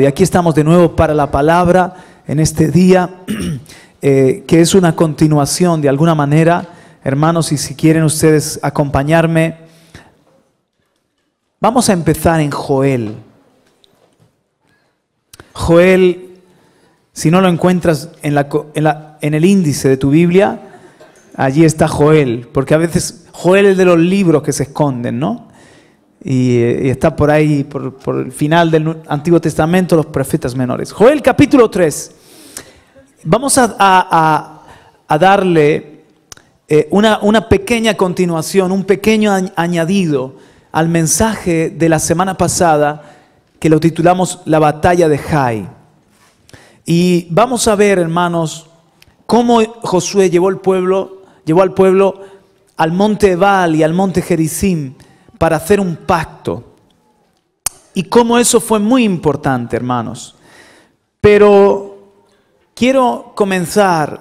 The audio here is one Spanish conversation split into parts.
Y aquí estamos de nuevo para la palabra en este día, eh, que es una continuación de alguna manera. Hermanos, y si quieren ustedes acompañarme, vamos a empezar en Joel. Joel, si no lo encuentras en, en el índice de tu Biblia, allí está Joel, porque a veces Joel es de los libros que se esconden, ¿no? y, está por ahí, por, el final del Antiguo Testamento, los profetas menores. Joel capítulo 3. Vamos a, darle eh, una, pequeña continuación, un pequeño añadido al mensaje de la semana pasada que lo titulamos La batalla de Jai. Y vamos a ver, hermanos, cómo Josué llevó al pueblo, llevó al pueblo al monte Ebal y al monte Jericim para hacer un pacto. Y cómo eso fue muy importante, hermanos. Pero quiero comenzar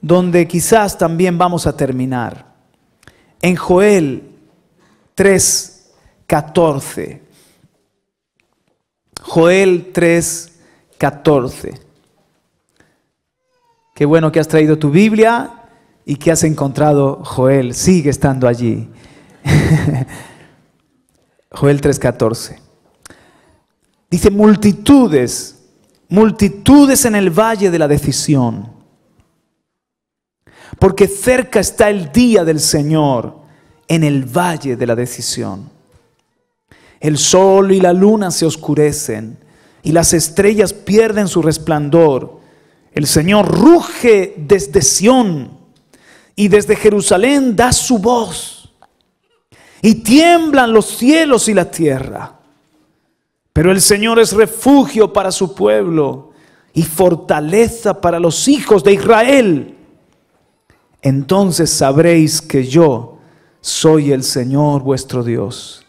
donde quizás también vamos a terminar. En Joel 3.14, Joel 3.14, 14. Qué bueno que has traído tu Biblia y que has encontrado Joel. Sigue estando allí. Joel 3:14. Dice multitudes, multitudes en el valle de la decisión. Porque cerca está el día del Señor en el valle de la decisión. El sol y la luna se oscurecen y las estrellas pierden su resplandor. El Señor ruge desde Sión y desde Jerusalén da su voz y tiemblan los cielos y la tierra. Pero el Señor es refugio para su pueblo y fortaleza para los hijos de Israel. Entonces sabréis que yo soy el Señor vuestro Dios,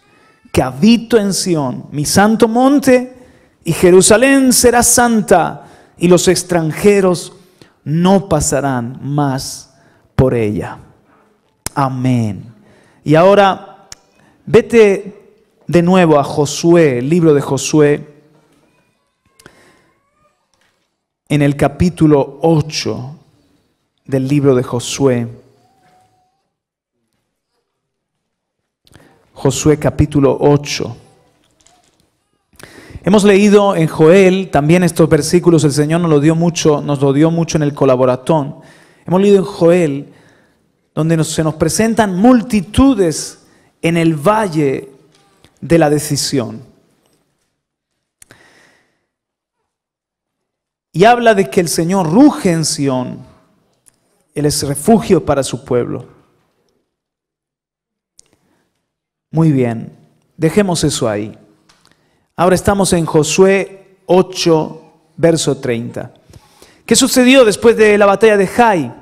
que habito en Sión, mi santo monte, y Jerusalén será santa, y los extranjeros no pasarán más por ella. Amén. Y ahora Vete de nuevo a Josué, el libro de Josué, en el capítulo 8 del libro de Josué. Josué capítulo 8. Hemos leído en Joel también estos versículos, el Señor nos lo dio mucho, nos lo dio mucho en el colaboratón. Hemos leído en Joel donde se nos presentan multitudes en el valle de la decisión. Y habla de que el Señor ruge en Sión, Él es refugio para su pueblo. Muy bien, dejemos eso ahí. Ahora estamos en Josué 8, verso 30. ¿Qué sucedió después de la batalla de Jai?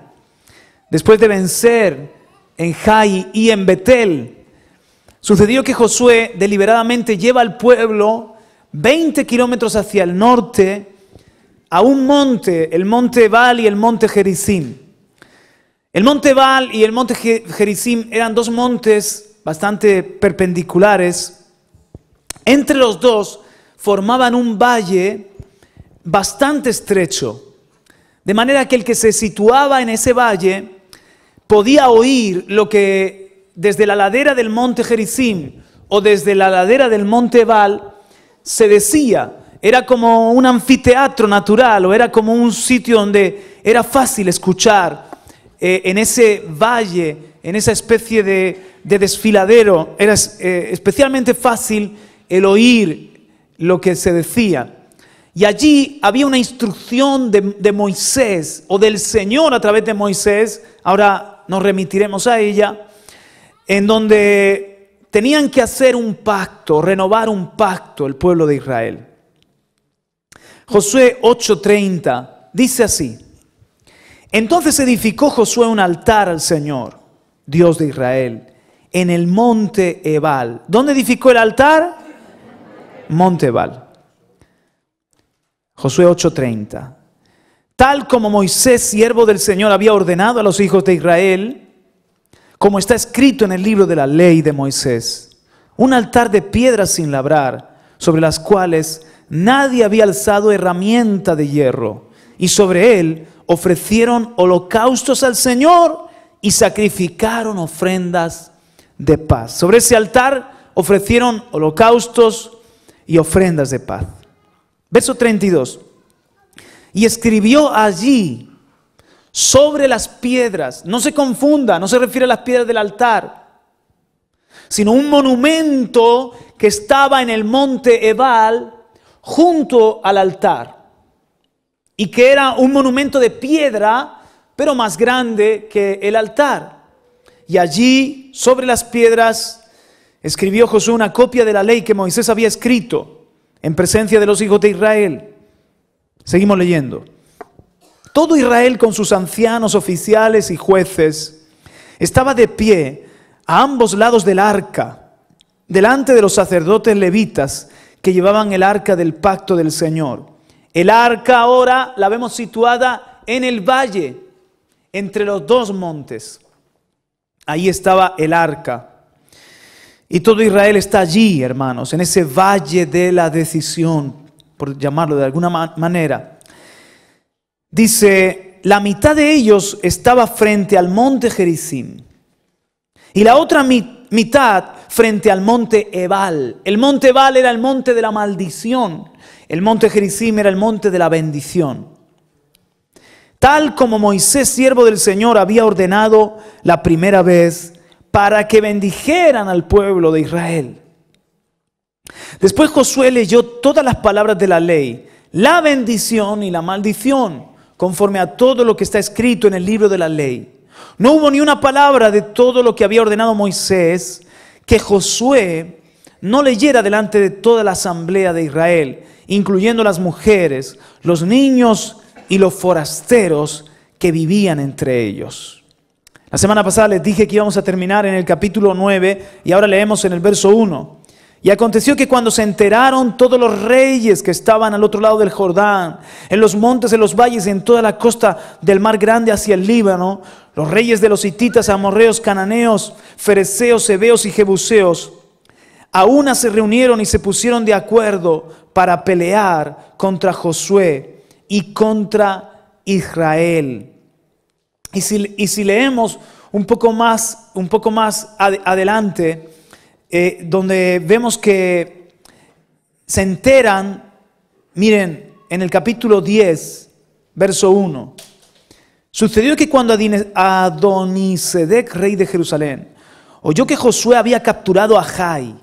Después de vencer en Jai y en Betel, Sucedió que Josué deliberadamente lleva al pueblo 20 kilómetros hacia el norte a un monte, el monte Val y el monte Gerizim. El monte Val y el monte Gerizim eran dos montes bastante perpendiculares. Entre los dos formaban un valle bastante estrecho, de manera que el que se situaba en ese valle podía oír lo que desde la ladera del monte Gerizim o desde la ladera del monte Baal, se decía, era como un anfiteatro natural o era como un sitio donde era fácil escuchar eh, en ese valle, en esa especie de, desfiladero, era eh, especialmente fácil el oír lo que se decía. Y allí había una instrucción de, de Moisés o del Señor a través de Moisés, ahora nos remitiremos a ella, en donde tenían que hacer un pacto, renovar un pacto el pueblo de Israel. Josué 8:30 dice así, entonces edificó Josué un altar al Señor, Dios de Israel, en el monte Ebal. ¿Dónde edificó el altar? Monte Ebal. Josué 8:30. Tal como Moisés, siervo del Señor, había ordenado a los hijos de Israel, como está escrito en el libro de la ley de Moisés, un altar de piedras sin labrar, sobre las cuales nadie había alzado herramienta de hierro, y sobre él ofrecieron holocaustos al Señor y sacrificaron ofrendas de paz. Sobre ese altar ofrecieron holocaustos y ofrendas de paz. Verso 32. Y escribió allí sobre las piedras. No se confunda, no se refiere a las piedras del altar, sino un monumento que estaba en el monte Ebal junto al altar y que era un monumento de piedra, pero más grande que el altar. Y allí, sobre las piedras, escribió Josué una copia de la ley que Moisés había escrito en presencia de los hijos de Israel. Seguimos leyendo. Todo Israel con sus ancianos, oficiales y jueces estaba de pie a ambos lados del arca, delante de los sacerdotes levitas que llevaban el arca del pacto del Señor. El arca ahora la vemos situada en el valle, entre los dos montes. Ahí estaba el arca. Y todo Israel está allí, hermanos, en ese valle de la decisión, por llamarlo de alguna manera. Dice, la mitad de ellos estaba frente al monte Gerizim y la otra mitad frente al monte Ebal. El monte Ebal era el monte de la maldición, el monte Gerizim era el monte de la bendición. Tal como Moisés, siervo del Señor, había ordenado la primera vez para que bendijeran al pueblo de Israel. Después Josué leyó todas las palabras de la ley, la bendición y la maldición conforme a todo lo que está escrito en el libro de la ley. No hubo ni una palabra de todo lo que había ordenado Moisés que Josué no leyera delante de toda la asamblea de Israel, incluyendo las mujeres, los niños y los forasteros que vivían entre ellos. La semana pasada les dije que íbamos a terminar en el capítulo 9 y ahora leemos en el verso 1. Y aconteció que cuando se enteraron todos los reyes que estaban al otro lado del Jordán, en los montes, en los valles, en toda la costa del mar grande hacia el Líbano, los reyes de los hititas, amorreos, cananeos, fereceos, hebeos y jebuseos, a una se reunieron y se pusieron de acuerdo para pelear contra Josué y contra Israel. Y si, leemos un poco más, un poco más adelante, eh, donde vemos que se enteran, miren, en el capítulo 10, verso 1, sucedió que cuando Adonisedec, rey de Jerusalén, oyó que Josué había capturado a Jai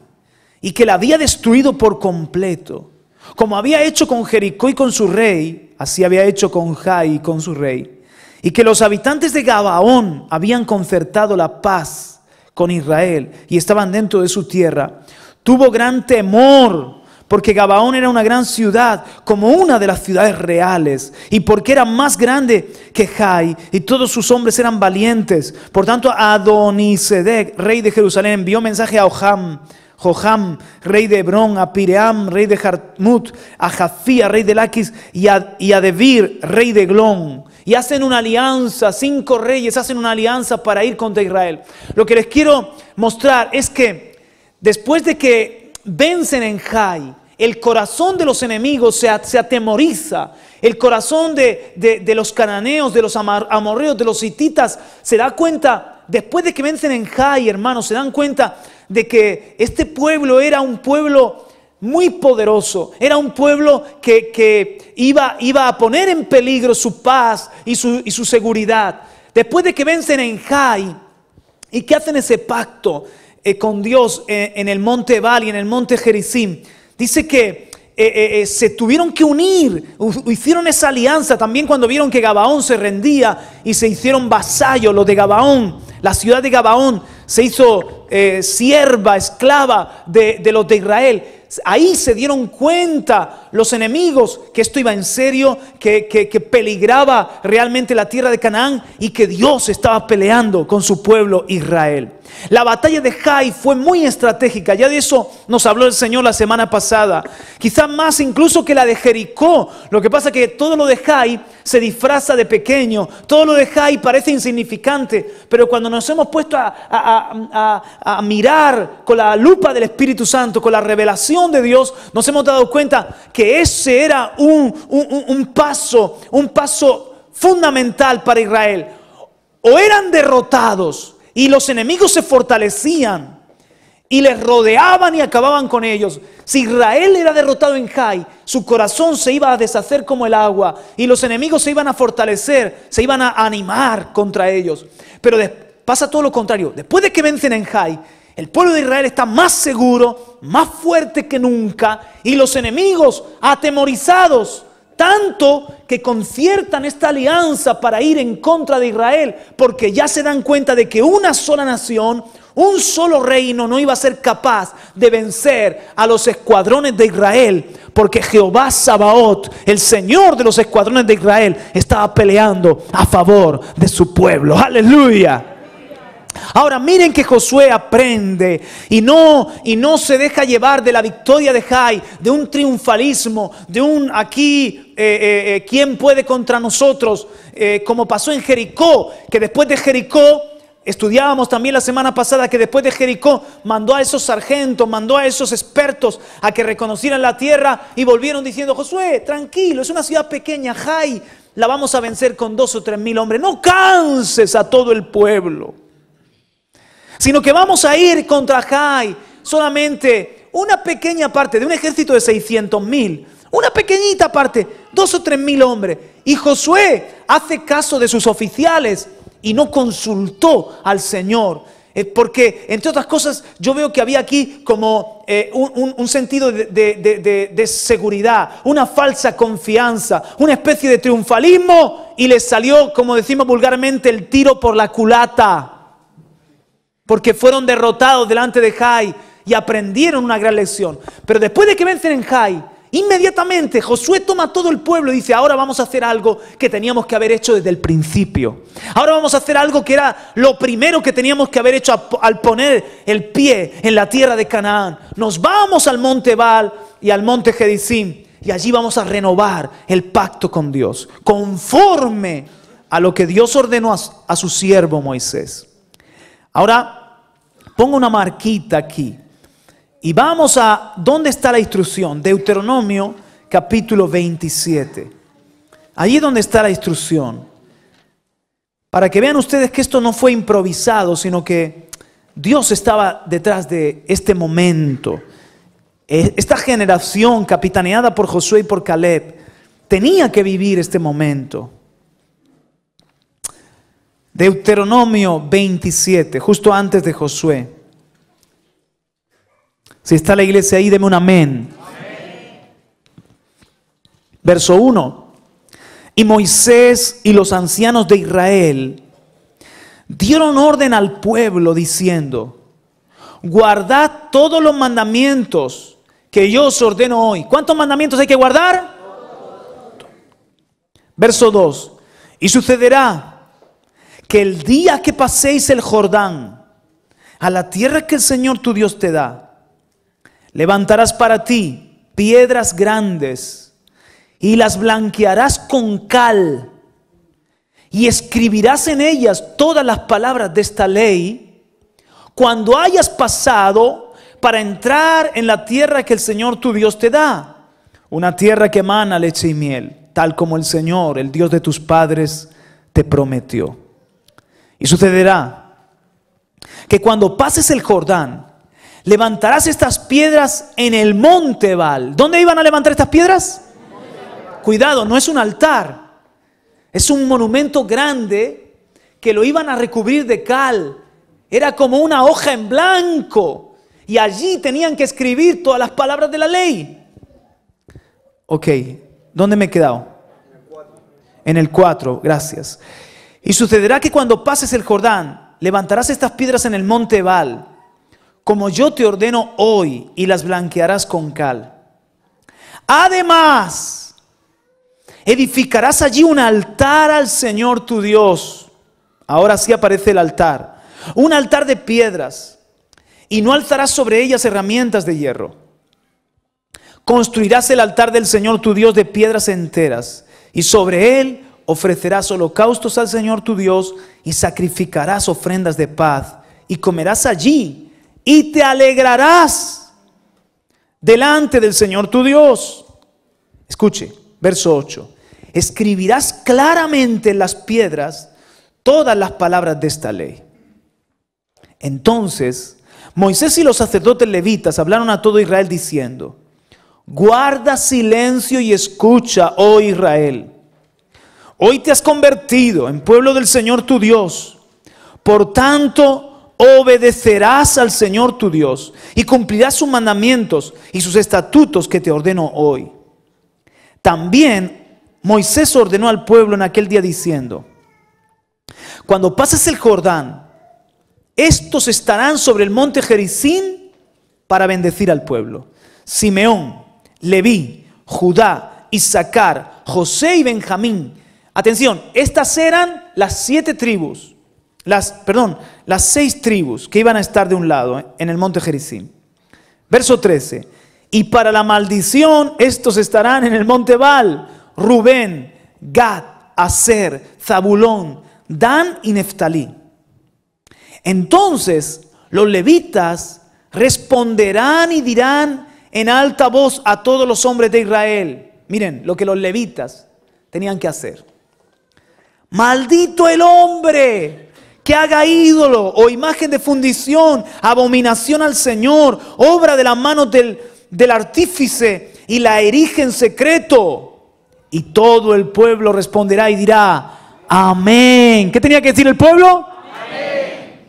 y que la había destruido por completo, como había hecho con Jericó y con su rey, así había hecho con Jai y con su rey, y que los habitantes de Gabaón habían concertado la paz con Israel y estaban dentro de su tierra. Tuvo gran temor porque Gabaón era una gran ciudad, como una de las ciudades reales, y porque era más grande que Jai, y todos sus hombres eran valientes. Por tanto, Adonisedec, rey de Jerusalén, envió mensaje a Oham, Joham, rey de Hebrón, a Piream, rey de Jarmut, a Jafía, rey de Laquis, y a, y Debir, rey de Glón y hacen una alianza, cinco reyes hacen una alianza para ir contra Israel. Lo que les quiero mostrar es que después de que vencen en Jai, el corazón de los enemigos se, atemoriza, el corazón de, de, los cananeos, de los amorreos, de los hititas, se da cuenta, después de que vencen en Jai, hermanos, se dan cuenta de que este pueblo era un pueblo muy poderoso. Era un pueblo que, iba, iba, a poner en peligro su paz y su, seguridad. Después de que vencen en Jai y que hacen ese pacto eh, con Dios eh, en el monte Ebal y en el monte Jericim, dice que eh, se tuvieron que unir, hicieron esa alianza también cuando vieron que Gabaón se rendía y se hicieron vasallos los de Gabaón, la ciudad de Gabaón se hizo eh, sierva, esclava de, los de Israel. Ahí se dieron cuenta los enemigos que esto iba en serio, que, peligraba realmente la tierra de Canaán y que Dios estaba peleando con su pueblo Israel. La batalla de Jai fue muy estratégica, ya de eso nos habló el Señor la semana pasada, quizá más incluso que la de Jericó. Lo que pasa es que todo lo de Jai se disfraza de pequeño, todo lo de Jai parece insignificante, pero cuando nos hemos puesto a, a mirar con la lupa del Espíritu Santo, con la revelación de Dios, nos hemos dado cuenta que ese era un, un paso, un paso fundamental para Israel. O eran derrotados y los enemigos se fortalecían y les rodeaban y acababan con ellos. Si Israel era derrotado en Jai, su corazón se iba a deshacer como el agua y los enemigos se iban a fortalecer, se iban a animar contra ellos. Pero después pasa todo lo contrario. Después de que vencen en Jai, el pueblo de Israel está más seguro, más fuerte que nunca, y los enemigos atemorizados, tanto que conciertan esta alianza para ir en contra de Israel, porque ya se dan cuenta de que una sola nación, un solo reino no iba a ser capaz de vencer a los escuadrones de Israel, porque Jehová Sabaoth, el Señor de los escuadrones de Israel, estaba peleando a favor de su pueblo. Aleluya. Ahora miren que Josué aprende y no y no se deja llevar de la victoria de Jai, de un triunfalismo, de un aquí eh, eh, eh, quién puede contra nosotros, como pasó en Jericó, que después de Jericó Estudiábamos también la semana pasada que después de Jericó mandó a esos sargentos, mandó a esos expertos a que reconocieran la tierra y volvieron diciendo, Josué, tranquilo, es una ciudad pequeña, Jai, la vamos a vencer con dos o tres mil hombres, no canses a todo el pueblo sino que vamos a ir contra Jai solamente una pequeña parte de un ejército de 600 mil, una pequeñita parte, dos o tres mil hombres. Y Josué hace caso de sus oficiales y no consultó al Señor. Porque, entre otras cosas, yo veo que había aquí como eh, un, sentido de, de seguridad, una falsa confianza, una especie de triunfalismo y les salió, como decimos vulgarmente, el tiro por la culata porque fueron derrotados delante de Jai y aprendieron una gran lección. Pero después de que vencen en Jai, Inmediatamente Josué toma todo el pueblo y dice, ahora vamos a hacer algo que teníamos que haber hecho desde el principio. Ahora vamos a hacer algo que era lo primero que teníamos que haber hecho al poner el pie en la tierra de Canaán. Nos vamos al monte Baal y al monte Gedizim y allí vamos a renovar el pacto con Dios, conforme a lo que Dios ordenó a su siervo Moisés. Ahora Pongo una marquita aquí. Y vamos a, ¿dónde está la instrucción? Deuteronomio capítulo 27. Allí es donde está la instrucción. Para que vean ustedes que esto no fue improvisado, sino que Dios estaba detrás de este momento. E, esta generación capitaneada por Josué y por Caleb tenía que vivir este momento. Deuteronomio 27, justo antes de Josué. Si está la iglesia ahí, deme un amén. Verso 1. Y Moisés y los ancianos de Israel dieron orden al pueblo diciendo, guardad todos los mandamientos que yo os ordeno hoy. ¿Cuántos mandamientos hay que guardar? Verso 2. Y sucederá que el día que paséis el Jordán a la tierra que el Señor tu Dios te da, levantarás para ti piedras grandes y las blanquearás con cal y escribirás en ellas todas las palabras de esta ley cuando hayas pasado para entrar en la tierra que el Señor tu Dios te da, una tierra que emana leche y miel, tal como el Señor, el Dios de tus padres, te prometió. Y sucederá que cuando pases el Jordán, levantarás estas piedras en el monte Val. ¿Dónde iban a levantar estas piedras? Cuidado, no es un altar. Es un monumento grande que lo iban a recubrir de cal. Era como una hoja en blanco. Y allí tenían que escribir todas las palabras de la ley. Ok, ¿dónde me he quedado? En el 4, gracias. Y sucederá que cuando pases el Jordán, levantarás estas piedras en el monte Baal, como yo te ordeno hoy, y las blanquearás con cal. Además, edificarás allí un altar al Señor tu Dios. Ahora sí aparece el altar. Un altar de piedras. Y no alzarás sobre ellas herramientas de hierro. Construirás el altar del Señor tu Dios de piedras enteras. Y sobre él ofrecerás holocaustos al Señor tu Dios y sacrificarás ofrendas de paz y comerás allí y te alegrarás delante del Señor tu Dios. Escuche, verso 8. Escribirás claramente en las piedras todas las palabras de esta ley. Entonces Moisés y los sacerdotes levitas hablaron a todo Israel diciendo, guarda silencio y escucha, oh Israel Hoy te has convertido en pueblo del Señor tu Dios. Por tanto, obedecerás al Señor tu Dios y cumplirás sus mandamientos y sus estatutos que te ordeno hoy. También Moisés ordenó al pueblo en aquel día diciendo, cuando pases el Jordán, estos estarán sobre el monte Jericín para bendecir al pueblo. Simeón, Leví, Judá, Isaacar, José y Benjamín Atención, estas eran las siete tribus, las, perdón, las seis tribus que iban a estar de un lado eh, en el monte Jericín. Verso 13, y para la maldición estos estarán en el monte Baal, Rubén, Gad, Aser, Zabulón, Dan y Neftalí. Entonces los levitas responderán y dirán en alta voz a todos los hombres de Israel. Miren lo que los levitas tenían que hacer. Maldito el hombre que haga ídolo o imagen de fundición, abominación al Señor, obra de las manos del, artífice y la erige en secreto. Y todo el pueblo responderá y dirá, amén. ¿Qué tenía que decir el pueblo? Amén.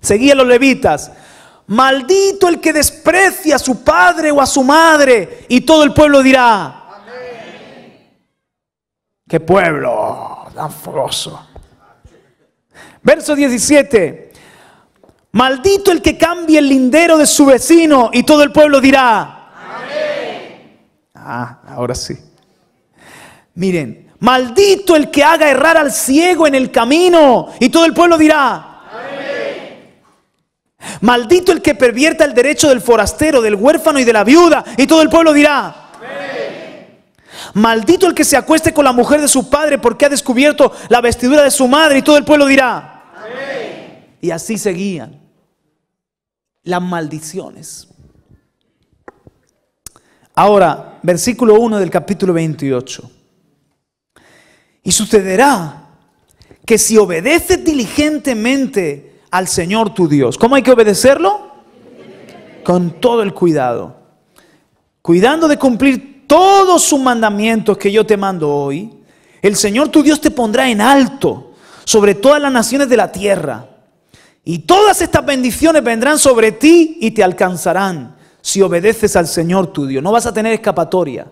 Seguían los levitas. Maldito el que desprecia a su padre o a su madre. Y todo el pueblo dirá, Qué pueblo tan fogoso. Verso 17. Maldito el que cambie el lindero de su vecino y todo el pueblo dirá. Amén. Ah, ahora sí. Miren, maldito el que haga errar al ciego en el camino y todo el pueblo dirá. Amén. Maldito el que pervierta el derecho del forastero, del huérfano y de la viuda y todo el pueblo dirá. Maldito el que se acueste con la mujer de su padre porque ha descubierto la vestidura de su madre y todo el pueblo dirá. Amén. Y así seguían las maldiciones. Ahora, versículo 1 del capítulo 28. Y sucederá que si obedeces diligentemente al Señor tu Dios, ¿cómo hay que obedecerlo? Con todo el cuidado. Cuidando de cumplir todos sus mandamientos que yo te mando hoy, el Señor tu Dios te pondrá en alto sobre todas las naciones de la tierra. Y todas estas bendiciones vendrán sobre ti y te alcanzarán si obedeces al Señor tu Dios. No vas a tener escapatoria.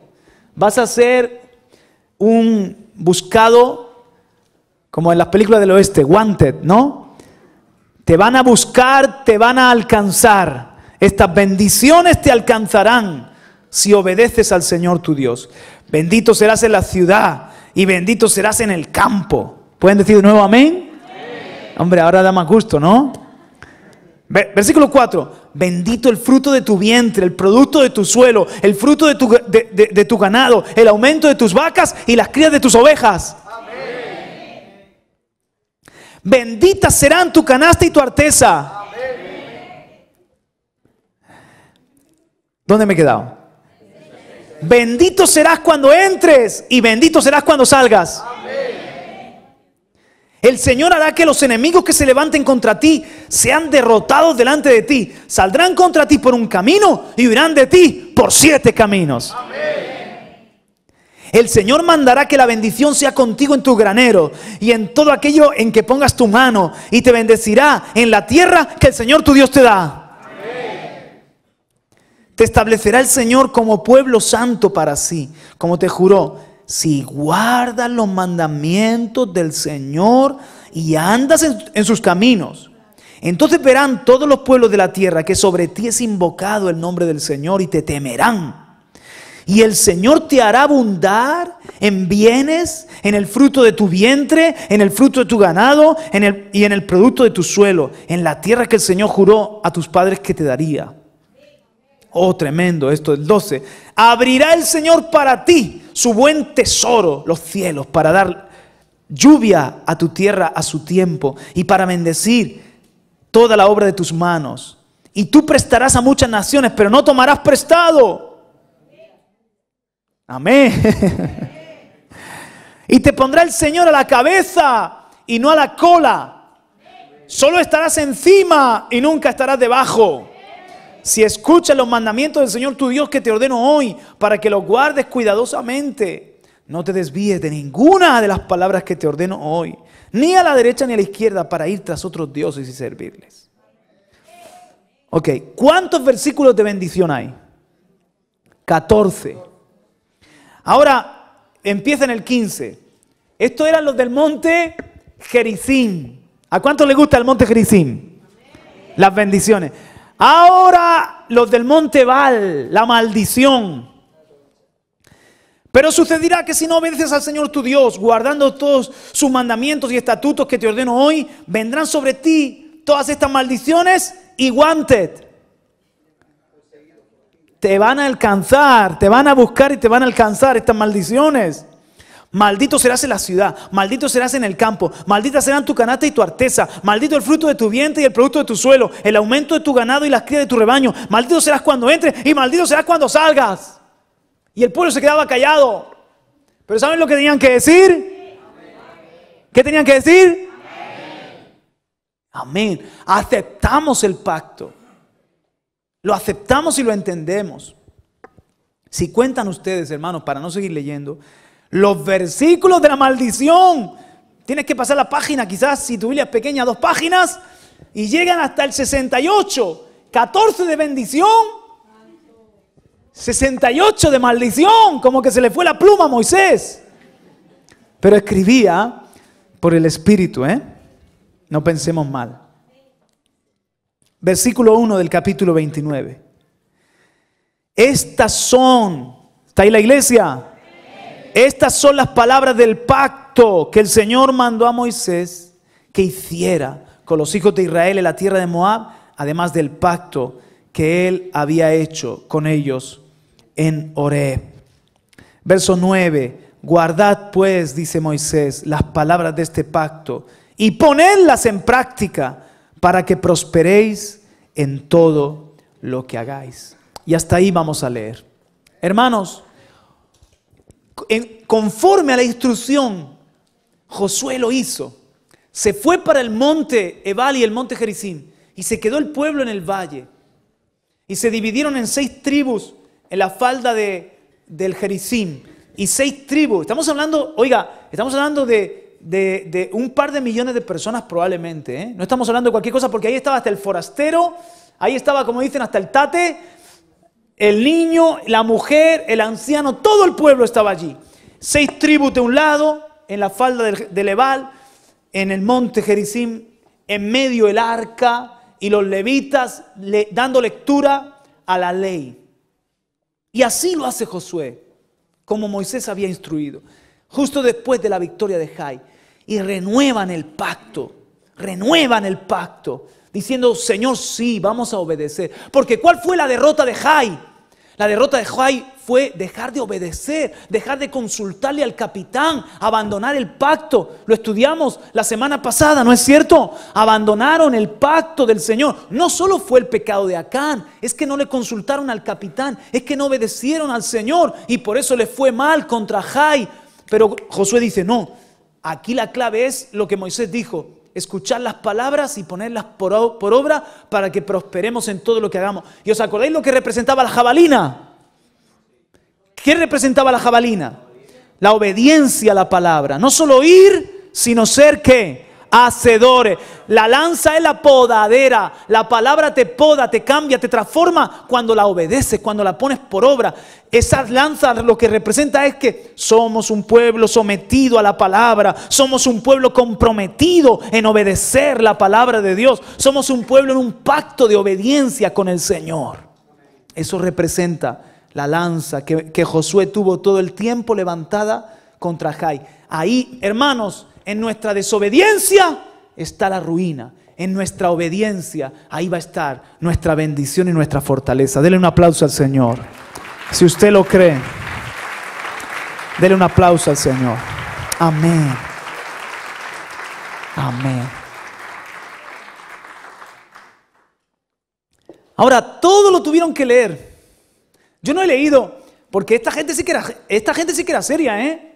Vas a ser un buscado como en las películas del oeste, wanted, ¿no? Te van a buscar, te van a alcanzar. Estas bendiciones te alcanzarán si obedeces al Señor tu Dios. Bendito serás en la ciudad y bendito serás en el campo. ¿Pueden decir de nuevo amén? Hombre, ahora da más gusto, ¿no? Versículo 4. Bendito el fruto de tu vientre, el producto de tu suelo, el fruto de tu, ganado, el aumento de tus vacas y las crías de tus ovejas. Amén. Bendita serán tu canasta y tu arteza. Amén. ¿Dónde me he quedado? Bendito serás cuando entres y bendito serás cuando salgas. El Señor hará que los enemigos que se levanten contra ti sean derrotados delante de ti. Saldrán contra ti por un camino y huirán de ti por siete caminos. El Señor mandará que la bendición sea contigo en tu granero y en todo aquello en que pongas tu mano y te bendecirá en la tierra que el Señor tu Dios te da. Te establecerá el Señor como pueblo santo para sí, como te juró. Si guardas los mandamientos del Señor y andas en, sus caminos, entonces verán todos los pueblos de la tierra que sobre ti es invocado el nombre del Señor y te temerán. Y el Señor te hará abundar en bienes, en el fruto de tu vientre, en el fruto de tu ganado en el, y en el producto de tu suelo, en la tierra que el Señor juró a tus padres que te daría. Oh, tremendo, esto el 12. Abrirá el Señor para ti su buen tesoro, los cielos, para dar lluvia a tu tierra a su tiempo y para bendecir toda la obra de tus manos. Y tú prestarás a muchas naciones, pero no tomarás prestado. Amén. Y te pondrá el Señor a la cabeza y no a la cola. Solo estarás encima y nunca estarás debajo si escuchas los mandamientos del Señor tu Dios que te ordeno hoy, para que los guardes cuidadosamente, no te desvíes de ninguna de las palabras que te ordeno hoy, ni a la derecha ni a la izquierda, para ir tras otros dioses y servirles. Ok, ¿cuántos versículos de bendición hay? 14. Ahora empieza en el 15. Estos eran los del monte Jericín. ¿A cuánto le gusta el monte Jericín? Las bendiciones. Ahora los del monte Val, la maldición. Pero sucederá que si no obedeces al Señor tu Dios, guardando todos sus mandamientos y estatutos que te ordeno hoy, vendrán sobre ti todas estas maldiciones y guantes, Te van a alcanzar, te van a buscar y te van a alcanzar estas maldiciones. Maldito serás en la ciudad, maldito serás en el campo, maldita serán tu canasta y tu artesa, maldito el fruto de tu vientre y el producto de tu suelo, el aumento de tu ganado y las crías de tu rebaño, maldito serás cuando entres y maldito serás cuando salgas. Y el pueblo se quedaba callado. Pero ¿saben lo que tenían que decir? ¿Qué tenían que decir? Amén. Aceptamos el pacto. Lo aceptamos y lo entendemos. Si cuentan ustedes, hermanos, para no seguir leyendo, los versículos de la maldición. Tienes que pasar la página, quizás si tu Biblia es pequeña, dos páginas, y llegan hasta el 68. 14 de bendición, 68 de maldición, como que se le fue la pluma a Moisés. Pero escribía por el Espíritu, ¿eh? No pensemos mal. Versículo 1 del capítulo 29. Estas son, está ahí la iglesia, estas son las palabras del pacto que el Señor mandó a Moisés que hiciera con los hijos de Israel en la tierra de Moab, además del pacto que él había hecho con ellos en Oré. Verso 9. Guardad pues, dice Moisés, las palabras de este pacto y ponedlas en práctica para que prosperéis en todo lo que hagáis. Y hasta ahí vamos a leer. Hermanos, conforme a la instrucción, Josué lo hizo. Se fue para el monte Ebal y el monte Jericín. Y se quedó el pueblo en el valle. Y se dividieron en seis tribus en la falda del Jericín. Y seis tribus. Estamos hablando, oiga, estamos hablando de, un par de millones de personas probablemente. ¿eh? No estamos hablando de cualquier cosa porque ahí estaba hasta el forastero, ahí estaba, como dicen, hasta el tate, el niño, la mujer, el anciano, todo el pueblo estaba allí. Seis tribus de un lado, en la falda de Leval, en el monte Jericim, en medio el arca y los levitas dando lectura a la ley. Y así lo hace Josué, como Moisés había instruido, justo después de la victoria de Jai. Y renuevan el pacto, renuevan el pacto, diciendo, Señor, sí, vamos a obedecer. Porque ¿cuál fue la derrota de Jai? La derrota de Jai fue dejar de obedecer, dejar de consultarle al capitán, abandonar el pacto. Lo estudiamos la semana pasada, ¿no es cierto? Abandonaron el pacto del Señor. No solo fue el pecado de Acán, es que no le consultaron al capitán, es que no obedecieron al Señor y por eso le fue mal contra Jai. Pero Josué dice, no, aquí la clave es lo que Moisés dijo, escuchar las palabras y ponerlas por, obra para que prosperemos en todo lo que hagamos. ¿Y os acordáis lo que representaba la jabalina? ¿Qué representaba la jabalina? La obediencia a la palabra. No solo ir, sino ser qué? hacedores. La lanza es la podadera. La palabra te poda, te cambia, te transforma cuando la obedeces, cuando la pones por obra. Esa lanza lo que representa es que somos un pueblo sometido a la palabra. Somos un pueblo comprometido en obedecer la palabra de Dios. Somos un pueblo en un pacto de obediencia con el Señor. Eso representa la lanza que, que Josué tuvo todo el tiempo levantada contra Jai. Ahí, hermanos, en nuestra desobediencia está la ruina. En nuestra obediencia, ahí va a estar nuestra bendición y nuestra fortaleza. Dele un aplauso al Señor. Si usted lo cree, dele un aplauso al Señor. Amén. Amén. Ahora, todo lo tuvieron que leer. Yo no he leído, porque esta gente sí que era, esta gente sí que era seria, ¿eh?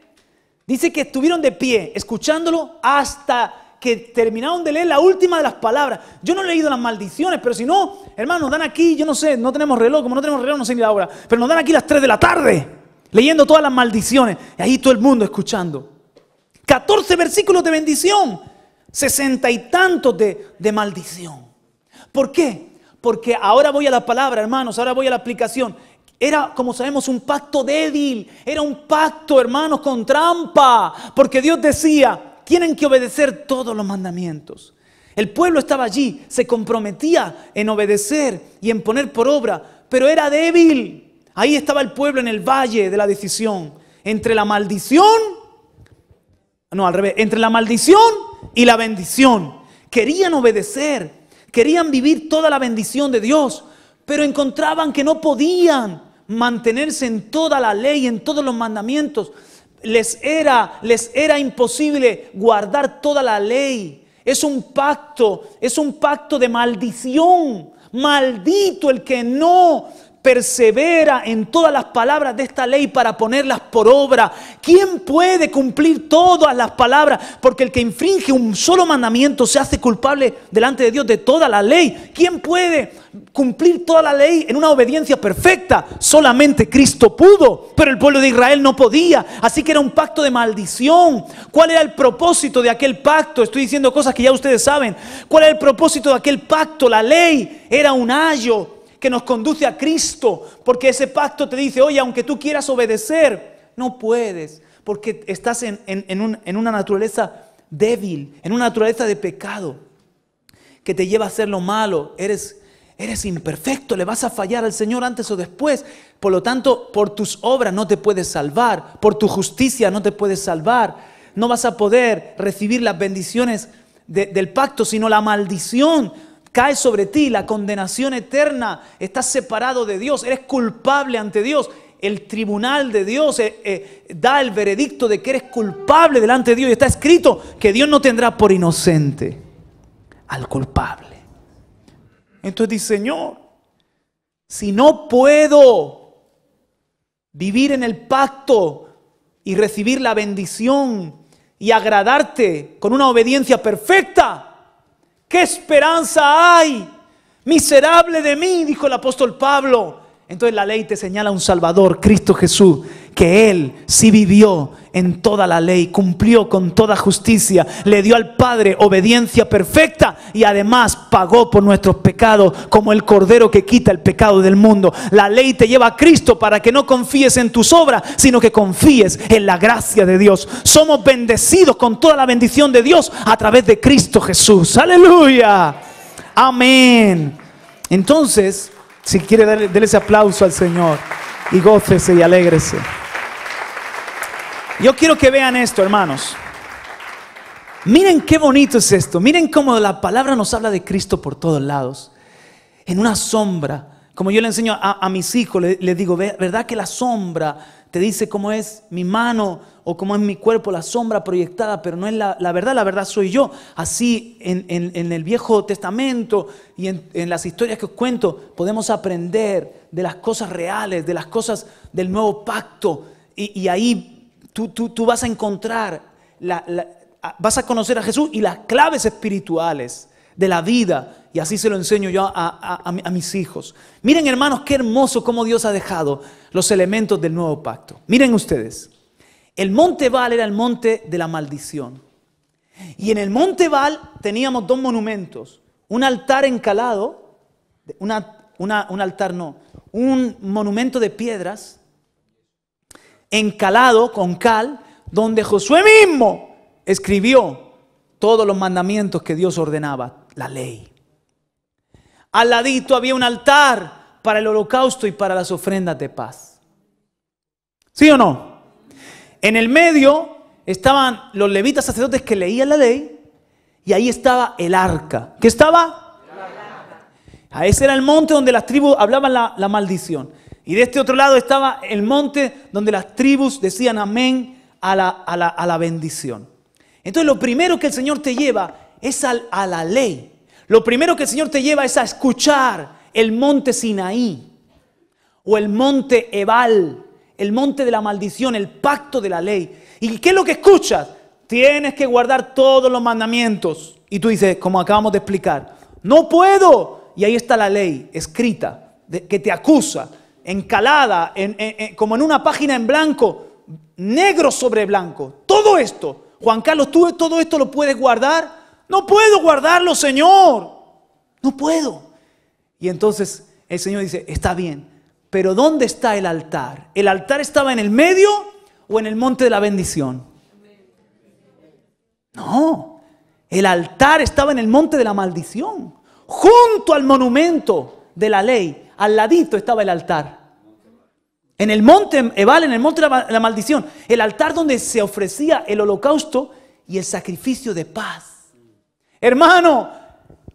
Dice que estuvieron de pie, escuchándolo hasta que terminaron de leer la última de las palabras. Yo no he leído las maldiciones, pero si no, hermanos, nos dan aquí, yo no sé, no tenemos reloj, como no tenemos reloj, no sé ni la hora, pero nos dan aquí las 3 de la tarde, leyendo todas las maldiciones, y ahí todo el mundo escuchando. 14 versículos de bendición, sesenta y tantos de, de maldición. ¿Por qué? Porque ahora voy a la palabra, hermanos, ahora voy a la aplicación. Era, como sabemos, un pacto débil, era un pacto, hermanos, con trampa, porque Dios decía, tienen que obedecer todos los mandamientos. El pueblo estaba allí, se comprometía en obedecer y en poner por obra, pero era débil. Ahí estaba el pueblo en el valle de la decisión, entre la maldición, no al revés, entre la maldición y la bendición. Querían obedecer, querían vivir toda la bendición de Dios, pero encontraban que no podían mantenerse en toda la ley, en todos los mandamientos. Les era, les era imposible guardar toda la ley. Es un pacto, es un pacto de maldición. Maldito el que no persevera en todas las palabras de esta ley para ponerlas por obra. ¿Quién puede cumplir todas las palabras? Porque el que infringe un solo mandamiento se hace culpable delante de Dios de toda la ley. ¿Quién puede cumplir toda la ley en una obediencia perfecta? Solamente Cristo pudo, pero el pueblo de Israel no podía. Así que era un pacto de maldición. ¿Cuál era el propósito de aquel pacto? Estoy diciendo cosas que ya ustedes saben. ¿Cuál era el propósito de aquel pacto? La ley era un ayo que nos conduce a Cristo, porque ese pacto te dice, oye, aunque tú quieras obedecer, no puedes, porque estás en, una naturaleza débil, en una naturaleza de pecado, que te lleva a hacer lo malo, eres... Eres imperfecto, le vas a fallar al Señor antes o después. Por lo tanto, por tus obras no te puedes salvar, por tu justicia no te puedes salvar. No vas a poder recibir las bendiciones del pacto, sino la maldición Cae sobre ti la condenación eterna. Estás separado de Dios. Eres culpable ante Dios. El tribunal de Dios eh, eh, da el veredicto de que eres culpable delante de Dios. Y está escrito que Dios no tendrá por inocente al culpable. Entonces dice, Señor, si no puedo vivir en el pacto y recibir la bendición y agradarte con una obediencia perfecta, ¿Qué esperanza hay? Miserable de mí, dijo el apóstol Pablo. Entonces la ley te señala un Salvador, Cristo Jesús, que Él sí vivió en toda la ley, cumplió con toda justicia, le dio al Padre obediencia perfecta y además pagó por nuestros pecados como el cordero que quita el pecado del mundo. La ley te lleva a Cristo para que no confíes en tus obras, sino que confíes en la gracia de Dios. Somos bendecidos con toda la bendición de Dios a través de Cristo Jesús. Aleluya. Amén. Entonces, si quiere, darle ese aplauso al Señor y gócese y alégrese. Yo quiero que vean esto, hermanos. Miren qué bonito es esto. Miren cómo la palabra nos habla de Cristo por todos lados. En una sombra. Como yo le enseño a, mis hijos, les le digo, ¿verdad que la sombra te dice cómo es mi mano o cómo es mi cuerpo? La sombra proyectada, pero no es la, verdad, la verdad soy yo. Así en, el Viejo Testamento y en, las historias que os cuento, podemos aprender de las cosas reales, de las cosas del nuevo pacto. y, ahí tú, vas a encontrar, la, vas a conocer a Jesús y las claves espirituales de la vida. Y así se lo enseño yo a, mis hijos. Miren hermanos, qué hermoso cómo Dios ha dejado los elementos del nuevo pacto. Miren ustedes, el monte Val era el monte de la maldición. Y en el monte Val teníamos dos monumentos, un altar encalado, una, un altar no, un monumento de piedras encalado con cal, donde Josué mismo escribió todos los mandamientos que Dios ordenaba, la ley. Al ladito había un altar para el holocausto y para las ofrendas de paz. ¿Sí o no? En el medio estaban los levitas sacerdotes que leían la ley y ahí estaba el arca. ¿Qué estaba? A ese era el monte donde las tribus hablaban la, la maldición. Y de este otro lado estaba el monte donde las tribus decían amén a la, bendición. Entonces lo primero que el Señor te lleva es a la ley. Lo primero que el Señor te lleva es a escuchar el monte Sinaí o el monte Ebal, el monte de la maldición, el pacto de la ley. ¿Y qué es lo que escuchas? Tienes que guardar todos los mandamientos. Y tú dices, como acabamos de explicar, no puedo. Y ahí está la ley escrita que te acusa encalada, en, como en una página en blanco, negro sobre blanco. Todo esto, Juan Carlos, ¿tú todo esto lo puedes guardar? No puedo guardarlo, Señor. No puedo. Y entonces el Señor dice, está bien, pero ¿dónde está el altar? ¿El altar estaba en el medio o en el monte de la bendición? No, el altar estaba en el monte de la maldición, junto al monumento de la ley al ladito estaba el altar. En el monte Ebal, en el monte de la, maldición, el altar donde se ofrecía el holocausto y el sacrificio de paz. Hermano,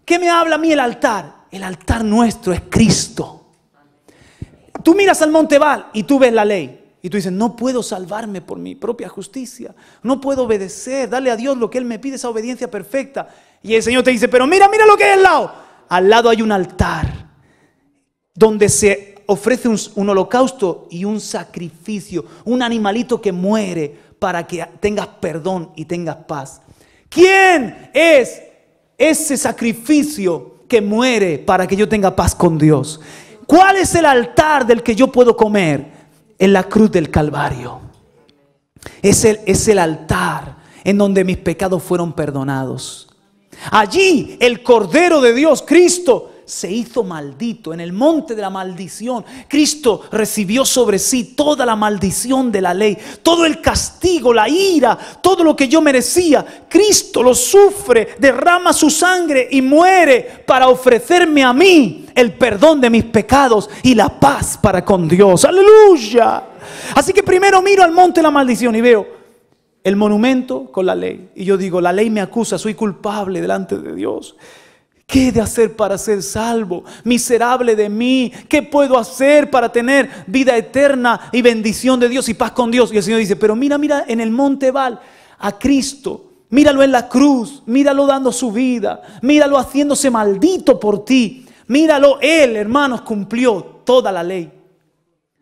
¿qué me habla a mí el altar? El altar nuestro es Cristo. Tú miras al monte Ebal y tú ves la ley. Y tú dices, no puedo salvarme por mi propia justicia, no puedo obedecer, darle a Dios lo que Él me pide, esa obediencia perfecta. Y el Señor te dice, pero mira, mira lo que hay al lado. Al lado hay un altar donde se ofrece un, holocausto y un sacrificio, un animalito que muere para que tengas perdón y tengas paz. ¿Quién es ese sacrificio que muere para que yo tenga paz con Dios? ¿Cuál es el altar del que yo puedo comer? En la cruz del Calvario. Es el, es el altar en donde mis pecados fueron perdonados. Allí el Cordero de Dios, Cristo, se hizo maldito, en el monte de la maldición. Cristo recibió sobre sí toda la maldición de la ley, todo el castigo, la ira, todo lo que yo merecía. Cristo lo sufre, derrama su sangre y muere para ofrecerme a mí el perdón de mis pecados y la paz para con Dios. Aleluya. Así que primero miro al monte de la maldición y veo el monumento con la ley. Y yo digo, la ley me acusa, soy culpable delante de Dios. ¿Qué de hacer para ser salvo? Miserable de mí. ¿Qué puedo hacer para tener vida eterna y bendición de Dios y paz con Dios? Y el Señor dice, pero mira, mira en el monte Val a Cristo. Míralo en la cruz, míralo dando su vida, míralo haciéndose maldito por ti. Míralo, Él, hermanos, cumplió toda la ley.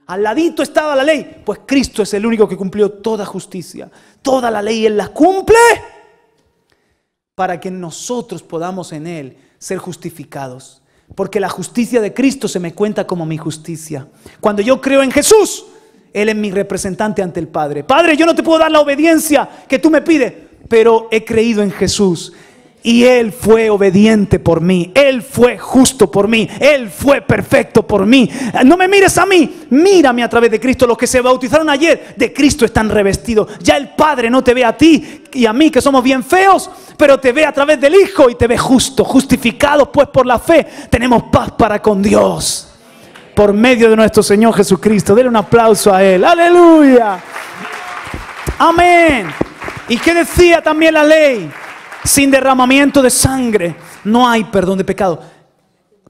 Al ladito estaba la ley, pues Cristo es el único que cumplió toda justicia. Toda la ley Él la cumple para que nosotros podamos en Él ser justificados, porque la justicia de Cristo se me cuenta como mi justicia. Cuando yo creo en Jesús, Él es mi representante ante el Padre. Padre, yo no te puedo dar la obediencia que tú me pides, pero he creído en Jesús. Y Él fue obediente por mí, Él fue justo por mí, Él fue perfecto por mí. No me mires a mí, mírame a través de Cristo. Los que se bautizaron ayer de Cristo están revestidos. Ya el Padre no te ve a ti y a mí que somos bien feos, pero te ve a través del Hijo y te ve justo, justificados pues por la fe. Tenemos paz para con Dios por medio de nuestro Señor Jesucristo. Denle un aplauso a Él. Aleluya. Amén. ¿Y qué decía también la ley? Sin derramamiento de sangre no hay perdón de pecado.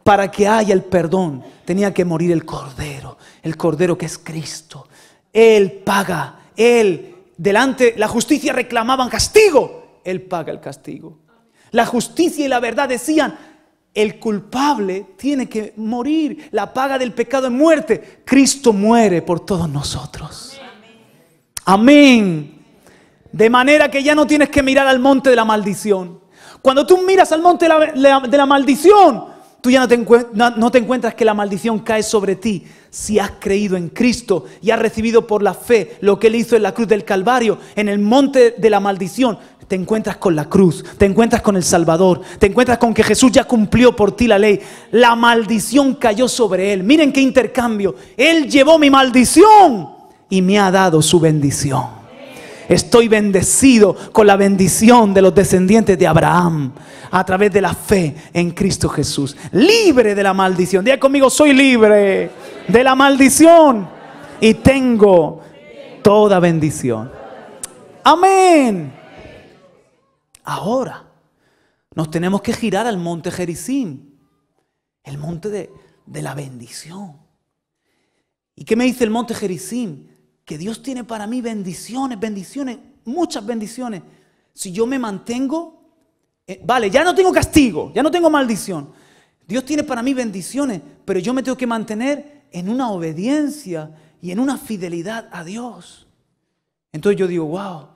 Para que haya el perdón tenía que morir el cordero, el cordero que es Cristo. Él paga, él delante la justicia reclamaban castigo, él paga el castigo. La justicia y la verdad decían, el culpable tiene que morir, la paga del pecado es muerte. Cristo muere por todos nosotros. Amén. De manera que ya no tienes que mirar al monte de la maldición. Cuando tú miras al monte de la, maldición, tú ya no no te encuentras que la maldición cae sobre ti. Si has creído en Cristo y has recibido por la fe lo que Él hizo en la cruz del Calvario, en el monte de la maldición, te encuentras con la cruz, te encuentras con el Salvador, te encuentras con que Jesús ya cumplió por ti la ley. La maldición cayó sobre él. Miren qué intercambio. Él llevó mi maldición y me ha dado su bendición. Estoy bendecido con la bendición de los descendientes de Abraham a través de la fe en Cristo Jesús. Libre de la maldición. Diga conmigo, soy libre de la maldición y tengo toda bendición. Amén. Ahora nos tenemos que girar al monte Jericín, el monte de, de la bendición. ¿Y qué me dice el monte Jericín? que Dios tiene para mí bendiciones, bendiciones, muchas bendiciones. Si yo me mantengo, eh, vale, ya no tengo castigo, ya no tengo maldición. Dios tiene para mí bendiciones, pero yo me tengo que mantener en una obediencia y en una fidelidad a Dios. Entonces yo digo, wow,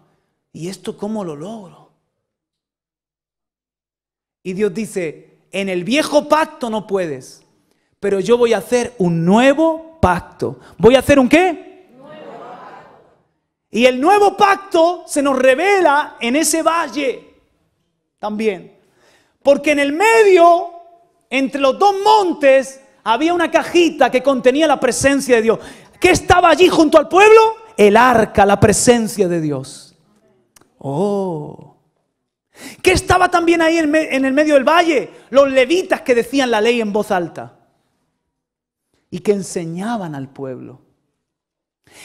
¿y esto cómo lo logro? Y Dios dice, en el viejo pacto no puedes, pero yo voy a hacer un nuevo pacto. ¿Voy a hacer un qué? Y el nuevo pacto se nos revela en ese valle también. Porque en el medio, entre los dos montes, había una cajita que contenía la presencia de Dios. ¿Qué estaba allí junto al pueblo? El arca, la presencia de Dios. Oh. ¿Qué estaba también ahí en el medio del valle? Los levitas que decían la ley en voz alta y que enseñaban al pueblo.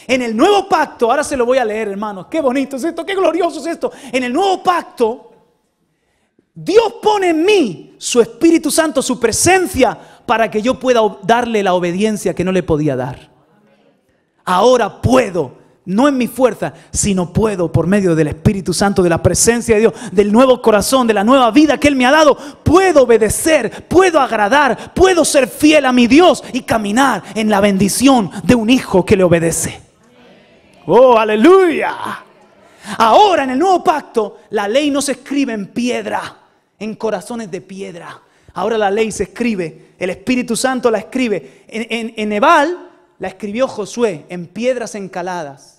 En el nuevo pacto, ahora se lo voy a leer, hermanos, qué bonito es esto, qué glorioso es esto. En el nuevo pacto, Dios pone en mí su Espíritu Santo, su presencia, para que yo pueda darle la obediencia que no le podía dar. Ahora puedo no en mi fuerza, sino puedo por medio del Espíritu Santo, de la presencia de Dios, del nuevo corazón, de la nueva vida que Él me ha dado. Puedo obedecer, puedo agradar, puedo ser fiel a mi Dios y caminar en la bendición de un hijo que le obedece. Oh, aleluya. Ahora en el nuevo pacto, la ley no se escribe en piedra, en corazones de piedra. Ahora la ley se escribe, el Espíritu Santo la escribe. En, en, en Ebal la escribió Josué en piedras encaladas.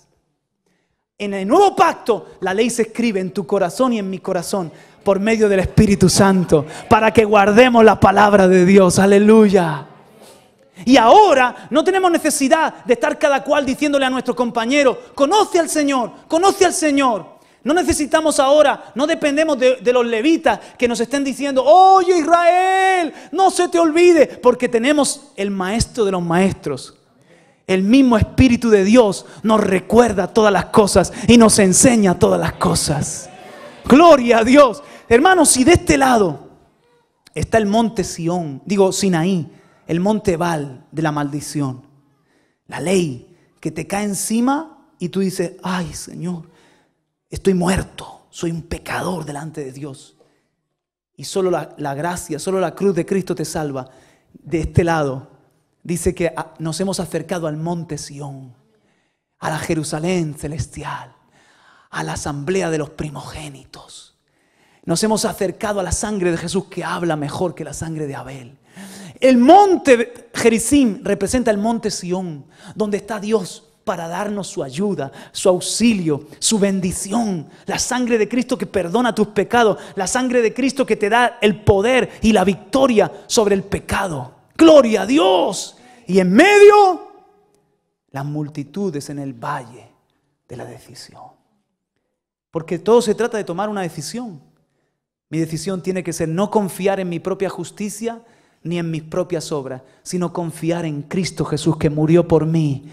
En el nuevo pacto, la ley se escribe en tu corazón y en mi corazón por medio del Espíritu Santo, para que guardemos la palabra de Dios. Aleluya. Y ahora no tenemos necesidad de estar cada cual diciéndole a nuestro compañero, conoce al Señor, conoce al Señor. No necesitamos ahora, no dependemos de, los levitas que nos estén diciendo, oye Israel, no se te olvide, porque tenemos el maestro de los maestros, el mismo Espíritu de Dios nos recuerda todas las cosas y nos enseña todas las cosas. Gloria a Dios. Hermanos, si de este lado está el monte Sion, digo Sinaí, el monte Val de la maldición, la ley que te cae encima y tú dices, ay Señor, estoy muerto, soy un pecador delante de Dios. Y solo la, la gracia, solo la cruz de Cristo te salva. De este lado dice que ah, nos hemos acercado al monte Sión, a la Jerusalén celestial, a la asamblea de los primogénitos. Nos hemos acercado a la sangre de Jesús que habla mejor que la sangre de Abel. El monte Jericim representa el monte Sión, donde está Dios para darnos su ayuda, su auxilio, su bendición. La sangre de Cristo que perdona tus pecados. La sangre de Cristo que te da el poder y la victoria sobre el pecado. Gloria a Dios y en medio las multitudes en el valle de la decisión. Porque todo se trata de tomar una decisión. Mi decisión tiene que ser no confiar en mi propia justicia ni en mis propias obras, sino confiar en Cristo Jesús que murió por mí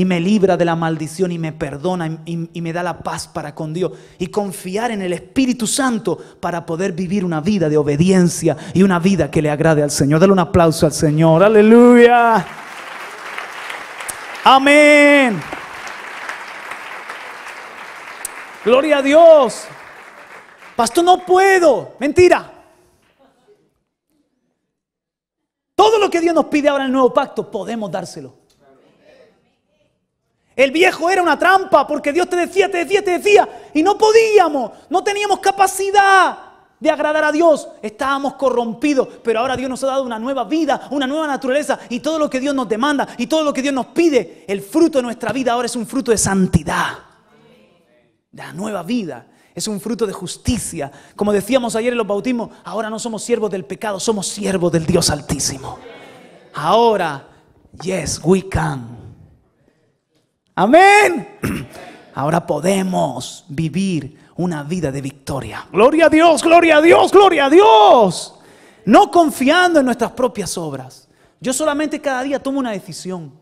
y me libra de la maldición y me perdona y, me da la paz para con Dios. Y confiar en el Espíritu Santo para poder vivir una vida de obediencia y una vida que le agrade al Señor. Dale un aplauso al Señor. Aleluya. Amén. Gloria a Dios. Pastor, no puedo. Mentira. Todo lo que Dios nos pide ahora en el nuevo pacto, podemos dárselo. El viejo era una trampa porque Dios te decía, te decía, te decía y no podíamos, no teníamos capacidad de agradar a Dios. Estábamos corrompidos, pero ahora Dios nos ha dado una nueva vida, una nueva naturaleza y todo lo que Dios nos demanda y todo lo que Dios nos pide, el fruto de nuestra vida ahora es un fruto de santidad. La nueva vida es un fruto de justicia. Como decíamos ayer en los bautismos, ahora no somos siervos del pecado, somos siervos del Dios Altísimo. Ahora, yes, we can. Amén. Ahora podemos vivir una vida de victoria. Gloria a Dios, gloria a Dios, gloria a Dios. No confiando en nuestras propias obras. Yo solamente cada día tomo una decisión.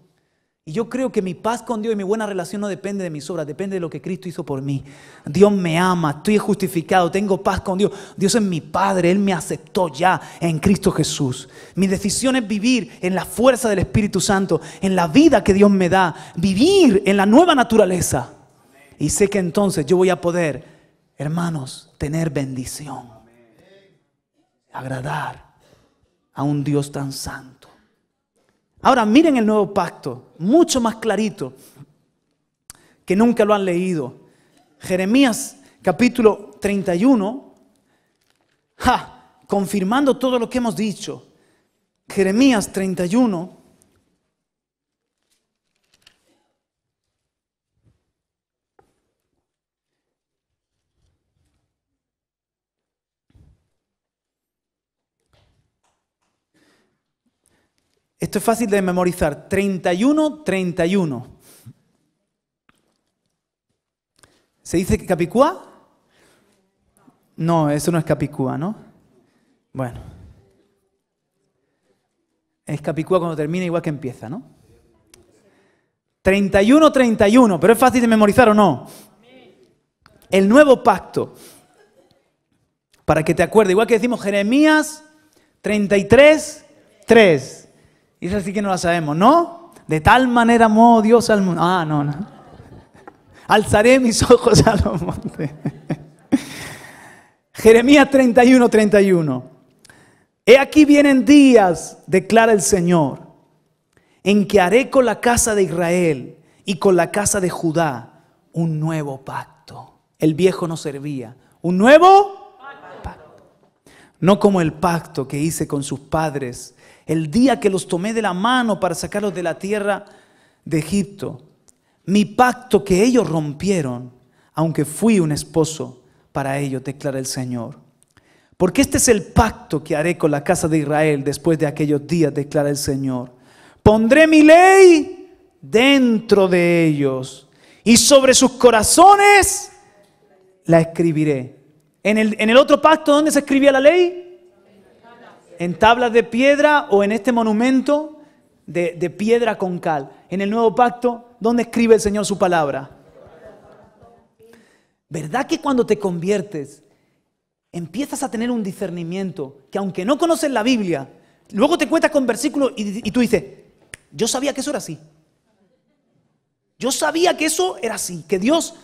Y yo creo que mi paz con Dios y mi buena relación no depende de mis obras, depende de lo que Cristo hizo por mí. Dios me ama, estoy justificado, tengo paz con Dios. Dios es mi Padre, Él me aceptó ya en Cristo Jesús. Mi decisión es vivir en la fuerza del Espíritu Santo, en la vida que Dios me da, vivir en la nueva naturaleza. Y sé que entonces yo voy a poder, hermanos, tener bendición, agradar a un Dios tan santo. Ahora miren el nuevo pacto, mucho más clarito, que nunca lo han leído. Jeremías capítulo 31, confirmando todo lo que hemos dicho. Jeremías 31, Esto es fácil de memorizar. 31, 31. ¿Se dice Capicúa? No, eso no es Capicúa, ¿no? Bueno. Es Capicúa cuando termina igual que empieza, ¿no? 31, 31. Pero es fácil de memorizar o no. El nuevo pacto. Para que te acuerdes. Igual que decimos Jeremías 33, 3. Y es así que no la sabemos, ¿no? De tal manera amó Dios al mundo. Ah, no, no. Alzaré mis ojos a los montes. Jeremías 31, 31. He aquí vienen días, declara el Señor, en que haré con la casa de Israel y con la casa de Judá un nuevo pacto. El viejo no servía. Un nuevo pacto. No como el pacto que hice con sus padres el día que los tomé de la mano para sacarlos de la tierra de Egipto, mi pacto que ellos rompieron, aunque fui un esposo para ellos, declara el Señor. Porque este es el pacto que haré con la casa de Israel después de aquellos días, declara el Señor. Pondré mi ley dentro de ellos y sobre sus corazones la escribiré. En el, otro pacto, ¿dónde se escribía la ley? en tablas de piedra o en este monumento de, piedra con cal. En el nuevo pacto, ¿dónde escribe el Señor su palabra? ¿Verdad que cuando te conviertes empiezas a tener un discernimiento que aunque no conoces la Biblia, luego te cuentas con versículos y, tú dices, yo sabía que eso era así. Yo sabía que eso era así, que Dios,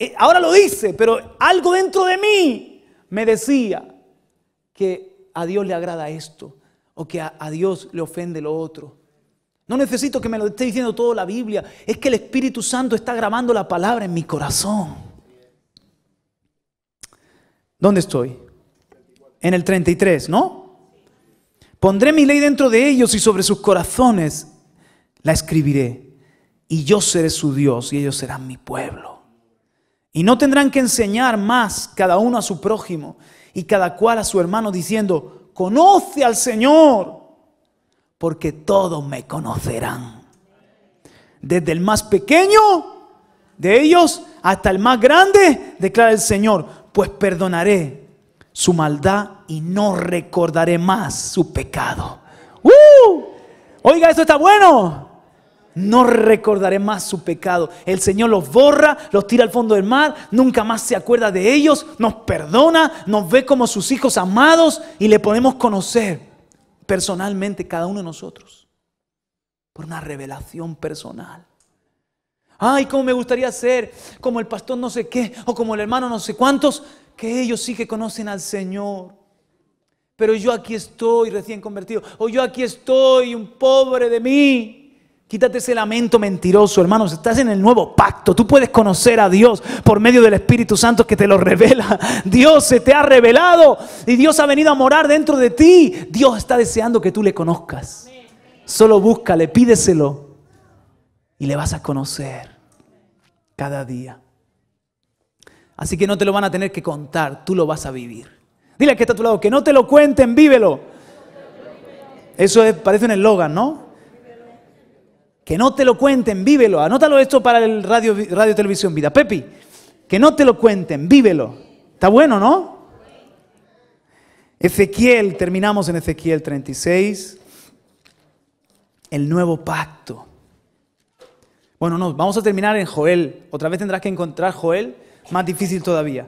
eh, ahora lo dice, pero algo dentro de mí me decía que a Dios le agrada esto o que a, Dios le ofende lo otro. No necesito que me lo esté diciendo toda la Biblia. Es que el Espíritu Santo está grabando la palabra en mi corazón. ¿Dónde estoy? En el 33, ¿no? Pondré mi ley dentro de ellos y sobre sus corazones la escribiré. Y yo seré su Dios y ellos serán mi pueblo. Y no tendrán que enseñar más cada uno a su prójimo y cada cual a su hermano diciendo, conoce al Señor, porque todos me conocerán. Desde el más pequeño de ellos hasta el más grande, declara el Señor, pues perdonaré su maldad y no recordaré más su pecado. ¡Uh! Oiga, esto está bueno. No recordaré más su pecado. El Señor los borra, los tira al fondo del mar, nunca más se acuerda de ellos, nos perdona, nos ve como sus hijos amados y le podemos conocer personalmente cada uno de nosotros por una revelación personal. Ay, cómo me gustaría ser como el pastor no sé qué o como el hermano no sé cuántos, que ellos sí que conocen al Señor pero yo aquí estoy recién convertido, o yo aquí estoy un pobre de mí. Quítate ese lamento mentiroso, hermanos. Estás en el nuevo pacto. Tú puedes conocer a Dios por medio del Espíritu Santo que te lo revela. Dios se te ha revelado y Dios ha venido a morar dentro de ti. Dios está deseando que tú le conozcas. Solo búscale, pídeselo y le vas a conocer cada día. Así que no te lo van a tener que contar, tú lo vas a vivir. Dile que está a tu lado que no te lo cuenten, vívelo. Eso parece un eslogan, ¿no? Que no te lo cuenten, vívelo. Anótalo esto para el radio, radio Televisión Vida. Pepi, que no te lo cuenten, vívelo. Está bueno, ¿no? Ezequiel, terminamos en Ezequiel 36. El nuevo pacto. Bueno, no, vamos a terminar en Joel. Otra vez tendrás que encontrar Joel, más difícil todavía.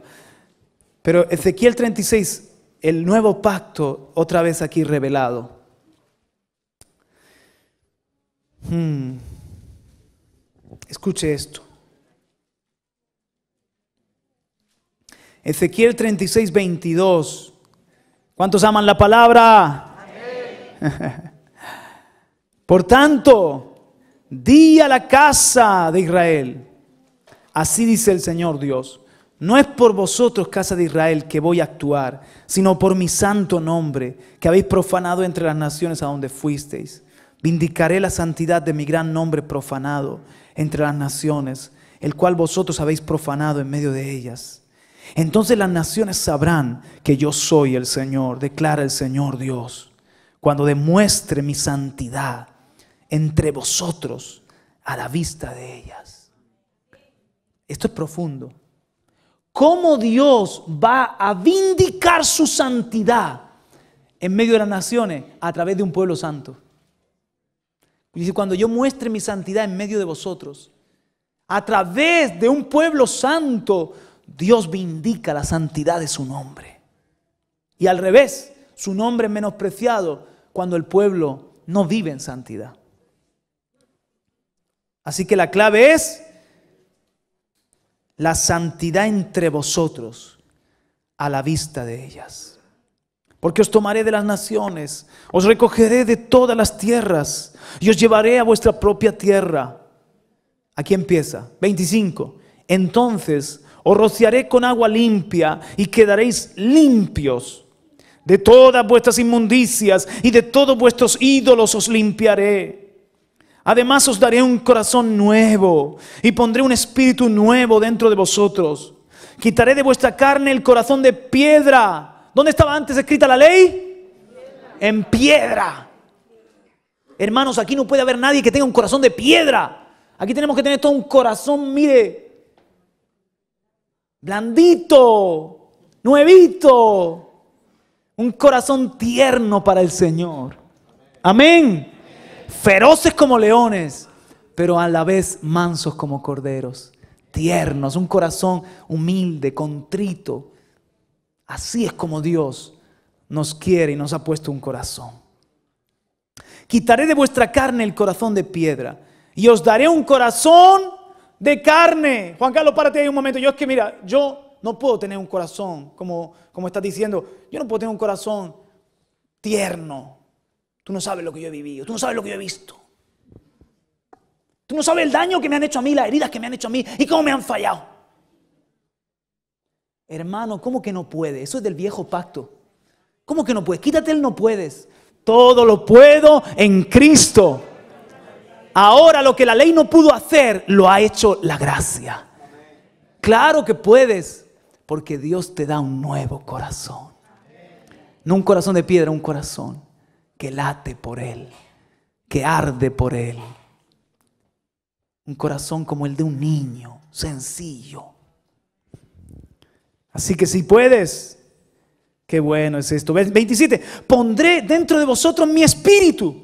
Pero Ezequiel 36, el nuevo pacto, otra vez aquí revelado. Hmm. Escuche esto. Ezequiel 36, 22. ¿Cuántos aman la palabra? Por tanto, di a la casa de Israel. Así dice el Señor Dios. No es por vosotros, casa de Israel, que voy a actuar, sino por mi santo nombre, que habéis profanado entre las naciones a donde fuisteis. Vindicaré la santidad de mi gran nombre profanado entre las naciones, el cual vosotros habéis profanado en medio de ellas. Entonces las naciones sabrán que yo soy el Señor, declara el Señor Dios, cuando demuestre mi santidad entre vosotros a la vista de ellas. Esto es profundo. ¿Cómo Dios va a vindicar su santidad en medio de las naciones a través de un pueblo santo? Y dice, cuando yo muestre mi santidad en medio de vosotros, a través de un pueblo santo, Dios vindica la santidad de su nombre. Y al revés, su nombre es menospreciado cuando el pueblo no vive en santidad. Así que la clave es la santidad entre vosotros a la vista de ellas. Porque os tomaré de las naciones, os recogeré de todas las tierras y os llevaré a vuestra propia tierra. Aquí empieza, 25. Entonces os rociaré con agua limpia y quedaréis limpios. De todas vuestras inmundicias y de todos vuestros ídolos os limpiaré. Además os daré un corazón nuevo y pondré un espíritu nuevo dentro de vosotros. Quitaré de vuestra carne el corazón de piedra ¿Dónde estaba antes escrita la ley? En piedra. Hermanos, aquí no puede haber nadie que tenga un corazón de piedra. Aquí tenemos que tener todo un corazón, mire, blandito, nuevito, un corazón tierno para el Señor. Amén. Feroces como leones, pero a la vez mansos como corderos, tiernos, un corazón humilde, contrito Así es como Dios nos quiere y nos ha puesto un corazón. Quitaré de vuestra carne el corazón de piedra y os daré un corazón de carne. Juan Carlos, párate ahí un momento. Yo es que, mira, yo no puedo tener un corazón, como, como estás diciendo, yo no puedo tener un corazón tierno. Tú no sabes lo que yo he vivido, tú no sabes lo que yo he visto. Tú no sabes el daño que me han hecho a mí, las heridas que me han hecho a mí y cómo me han fallado. Hermano, ¿cómo que no puede? Eso es del viejo pacto. ¿Cómo que no puedes? Quítate el no puedes. Todo lo puedo en Cristo. Ahora lo que la ley no pudo hacer, lo ha hecho la gracia. Claro que puedes, porque Dios te da un nuevo corazón. No un corazón de piedra, un corazón que late por Él, que arde por Él. Un corazón como el de un niño, sencillo Así que si puedes, qué bueno es esto. 27, pondré dentro de vosotros mi espíritu.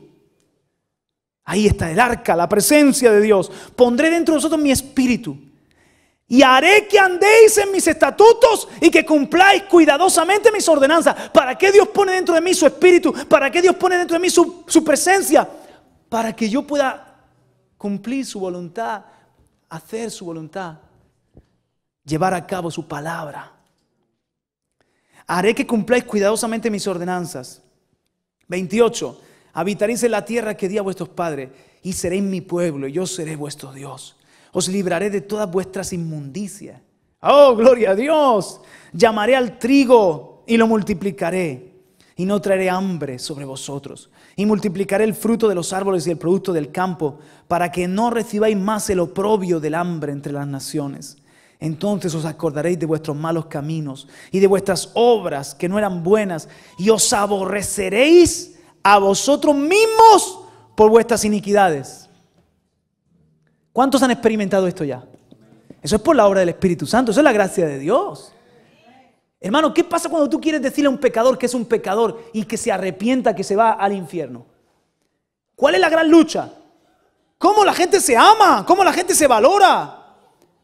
Ahí está el arca, la presencia de Dios. Pondré dentro de vosotros mi espíritu. Y haré que andéis en mis estatutos y que cumpláis cuidadosamente mis ordenanzas. ¿Para qué Dios pone dentro de mí su espíritu? ¿Para qué Dios pone dentro de mí su, su presencia? Para que yo pueda cumplir su voluntad, hacer su voluntad, llevar a cabo su palabra haré que cumpláis cuidadosamente mis ordenanzas. 28. Habitaréis en la tierra que di a vuestros padres, y seréis mi pueblo, y yo seré vuestro Dios. Os libraré de todas vuestras inmundicias. Oh, gloria a Dios. Llamaré al trigo y lo multiplicaré. Y no traeré hambre sobre vosotros. Y multiplicaré el fruto de los árboles y el producto del campo, para que no recibáis más el oprobio del hambre entre las naciones entonces os acordaréis de vuestros malos caminos y de vuestras obras que no eran buenas y os aborreceréis a vosotros mismos por vuestras iniquidades. ¿Cuántos han experimentado esto ya? Eso es por la obra del Espíritu Santo, eso es la gracia de Dios. Hermano, ¿qué pasa cuando tú quieres decirle a un pecador que es un pecador y que se arrepienta, que se va al infierno? ¿Cuál es la gran lucha? ¿Cómo la gente se ama? ¿Cómo la gente se valora?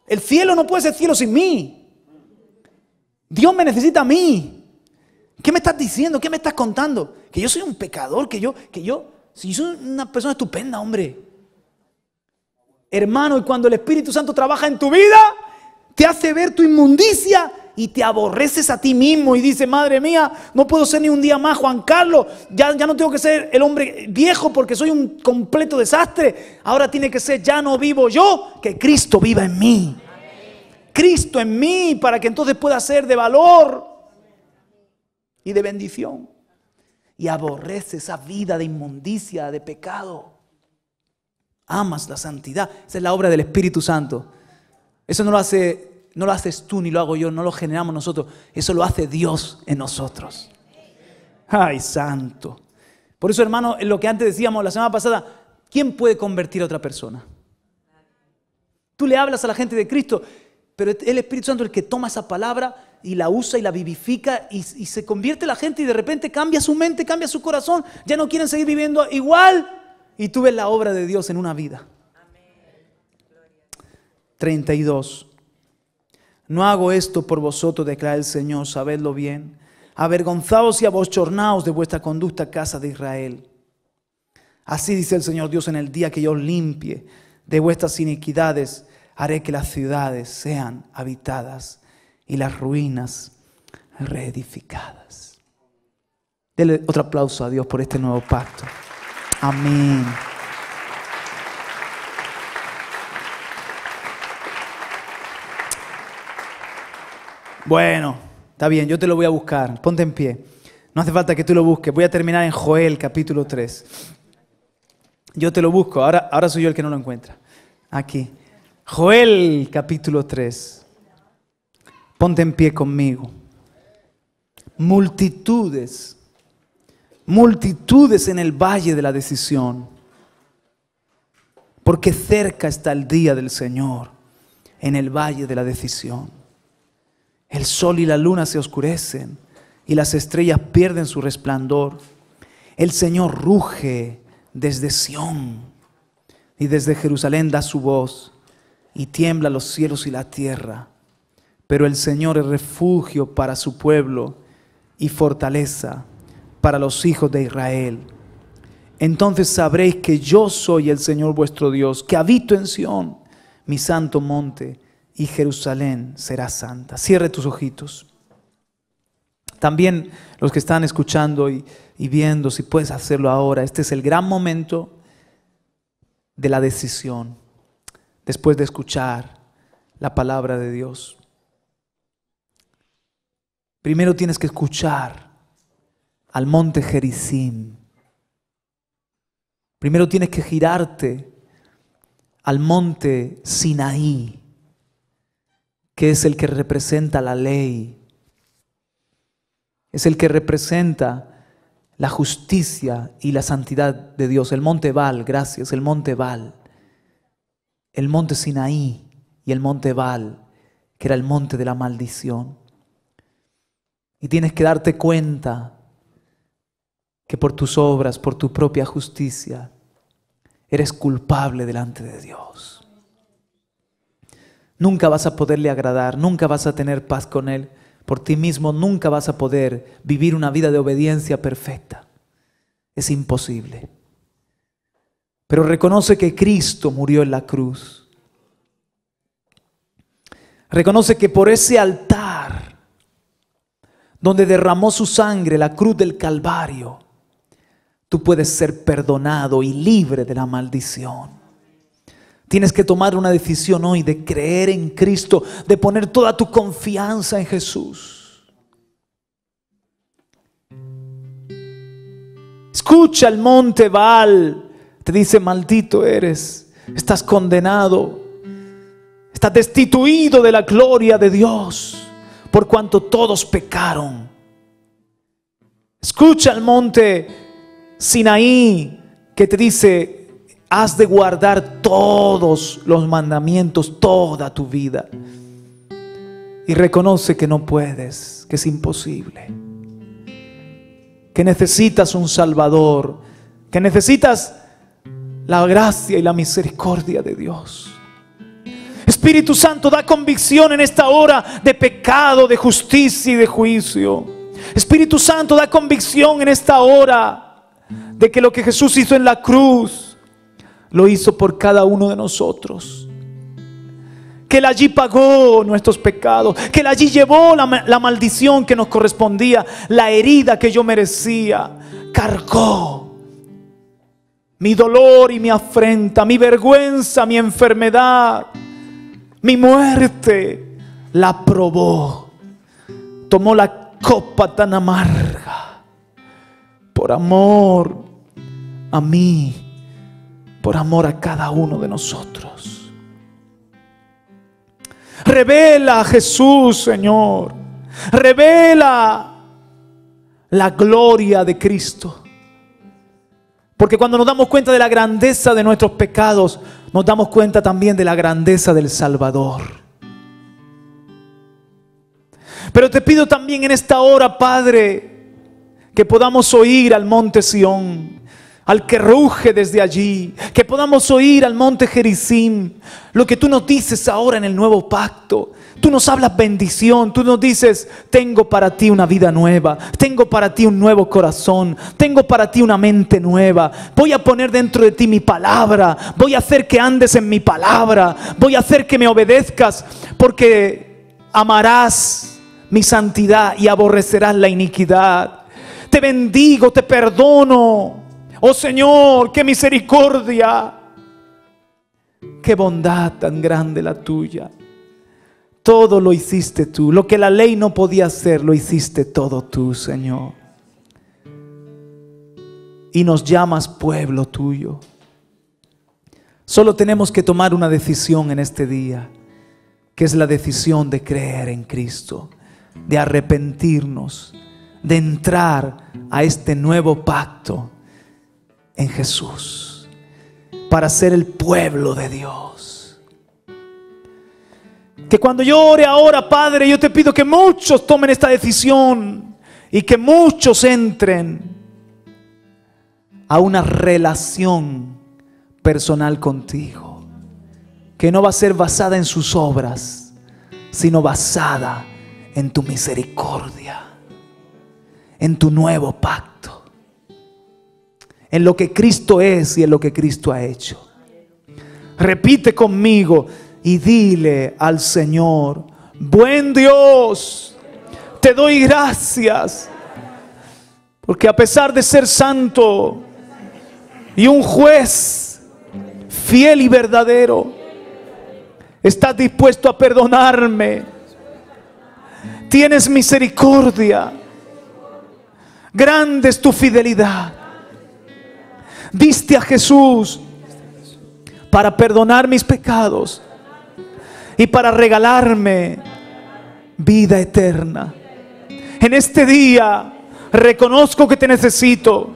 El cielo no puede ser cielo sin mí. Dios me necesita a mí. ¿Qué me estás diciendo? ¿Qué me estás contando? Que yo soy un pecador, que yo, que yo, si soy una persona estupenda, hombre. Hermano, y cuando el Espíritu Santo trabaja en tu vida, te hace ver tu inmundicia y te aborreces a ti mismo y dices, madre mía, no puedo ser ni un día más Juan Carlos, ya, ya no tengo que ser el hombre viejo porque soy un completo desastre, ahora tiene que ser, ya no vivo yo, que Cristo viva en mí. Cristo en mí para que entonces pueda ser de valor y de bendición. Y aborrece esa vida de inmundicia, de pecado. Amas la santidad. Esa es la obra del Espíritu Santo. Eso no lo hace no lo haces tú ni lo hago yo, no lo generamos nosotros. Eso lo hace Dios en nosotros. Ay, santo. Por eso, hermano, lo que antes decíamos la semana pasada, ¿quién puede convertir a otra persona? Tú le hablas a la gente de Cristo, pero el Espíritu Santo es el que toma esa palabra y la usa y la vivifica y, se convierte la gente y de repente cambia su mente, cambia su corazón. Ya no quieren seguir viviendo igual. Y tú ves la obra de Dios en una vida. 32. No hago esto por vosotros, declara el Señor, sabedlo bien. Avergonzaos y abochornaos de vuestra conducta, casa de Israel. Así dice el Señor Dios en el día que yo limpie de vuestras iniquidades, haré que las ciudades sean habitadas y las ruinas reedificadas. Dele otro aplauso a Dios por este nuevo pacto. Amén. Bueno, está bien, yo te lo voy a buscar. Ponte en pie. No hace falta que tú lo busques. Voy a terminar en Joel capítulo 3. Yo te lo busco. Ahora, ahora soy yo el que no lo encuentra. Aquí. Joel capítulo 3. Ponte en pie conmigo. Multitudes. Multitudes en el valle de la decisión. Porque cerca está el día del Señor en el valle de la decisión. El sol y la luna se oscurecen y las estrellas pierden su resplandor. El Señor ruge desde Sión y desde Jerusalén da su voz y tiembla los cielos y la tierra. Pero el Señor es refugio para su pueblo y fortaleza para los hijos de Israel. Entonces sabréis que yo soy el Señor vuestro Dios, que habito en Sión, mi santo monte y Jerusalén será santa. Cierre tus ojitos. También los que están escuchando y, viendo, si puedes hacerlo ahora, este es el gran momento de la decisión, después de escuchar la palabra de Dios. Primero tienes que escuchar al monte Jericín Primero tienes que girarte al monte Sinaí que es el que representa la ley, es el que representa la justicia y la santidad de Dios, el monte Val, gracias, el monte Val, el monte Sinaí y el monte Val, que era el monte de la maldición. Y tienes que darte cuenta que por tus obras, por tu propia justicia, eres culpable delante de Dios. Nunca vas a poderle agradar, nunca vas a tener paz con Él. Por ti mismo nunca vas a poder vivir una vida de obediencia perfecta. Es imposible. Pero reconoce que Cristo murió en la cruz. Reconoce que por ese altar donde derramó su sangre, la cruz del Calvario, tú puedes ser perdonado y libre de la maldición. Tienes que tomar una decisión hoy de creer en Cristo, de poner toda tu confianza en Jesús. Escucha el monte Baal. Te dice, maldito eres, estás condenado, estás destituido de la gloria de Dios, por cuanto todos pecaron. Escucha el monte Sinaí que te dice, has de guardar todos los mandamientos toda tu vida. Y reconoce que no puedes, que es imposible, que necesitas un Salvador, que necesitas la gracia y la misericordia de Dios. Espíritu Santo, da convicción en esta hora de pecado, de justicia y de juicio. Espíritu Santo, da convicción en esta hora de que lo que Jesús hizo en la cruz lo hizo por cada uno de nosotros. Que Él allí pagó nuestros pecados, que Él allí llevó la, la maldición que nos correspondía, la herida que yo merecía, cargó mi dolor y mi afrenta, mi vergüenza, mi enfermedad, mi muerte, la probó. Tomó la copa tan amarga por amor a mí por amor a cada uno de nosotros. Revela Jesús, Señor. Revela la gloria de Cristo. Porque cuando nos damos cuenta de la grandeza de nuestros pecados, nos damos cuenta también de la grandeza del Salvador. Pero te pido también en esta hora, Padre, que podamos oír al monte Sión al que ruge desde allí, que podamos oír al monte Jericim, lo que tú nos dices ahora en el nuevo pacto. Tú nos hablas bendición, tú nos dices, tengo para ti una vida nueva, tengo para ti un nuevo corazón, tengo para ti una mente nueva, voy a poner dentro de ti mi palabra, voy a hacer que andes en mi palabra, voy a hacer que me obedezcas, porque amarás mi santidad y aborrecerás la iniquidad. Te bendigo, te perdono. Oh Señor, qué misericordia. Qué bondad tan grande la tuya. Todo lo hiciste tú. Lo que la ley no podía hacer, lo hiciste todo tú, Señor. Y nos llamas pueblo tuyo. Solo tenemos que tomar una decisión en este día, que es la decisión de creer en Cristo, de arrepentirnos, de entrar a este nuevo pacto en Jesús para ser el pueblo de Dios. Que cuando yo ore ahora, Padre, yo te pido que muchos tomen esta decisión y que muchos entren a una relación personal contigo, que no va a ser basada en sus obras, sino basada en tu misericordia, en tu nuevo pacto en lo que Cristo es y en lo que Cristo ha hecho. Repite conmigo y dile al Señor, buen Dios, te doy gracias, porque a pesar de ser santo y un juez fiel y verdadero, estás dispuesto a perdonarme, tienes misericordia, grande es tu fidelidad. Diste a Jesús para perdonar mis pecados y para regalarme vida eterna. En este día reconozco que te necesito.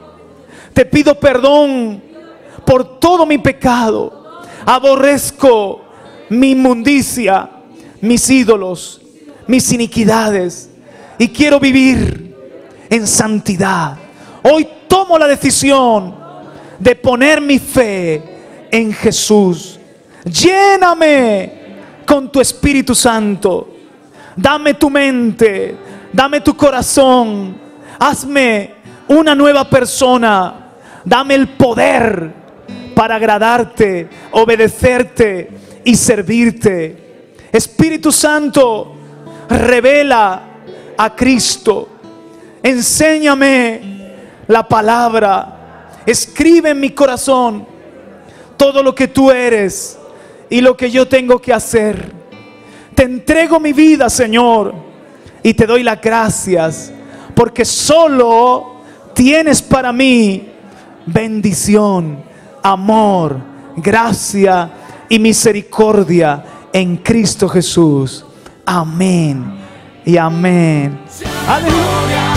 Te pido perdón por todo mi pecado. Aborrezco mi inmundicia, mis ídolos, mis iniquidades. Y quiero vivir en santidad. Hoy tomo la decisión de poner mi fe en Jesús. Lléname con tu Espíritu Santo. Dame tu mente, dame tu corazón. Hazme una nueva persona. Dame el poder para agradarte, obedecerte y servirte. Espíritu Santo, revela a Cristo. Enséñame la palabra Escribe en mi corazón todo lo que tú eres y lo que yo tengo que hacer. Te entrego mi vida, Señor, y te doy las gracias porque solo tienes para mí bendición, amor, gracia y misericordia en Cristo Jesús. Amén y amén. Aleluya.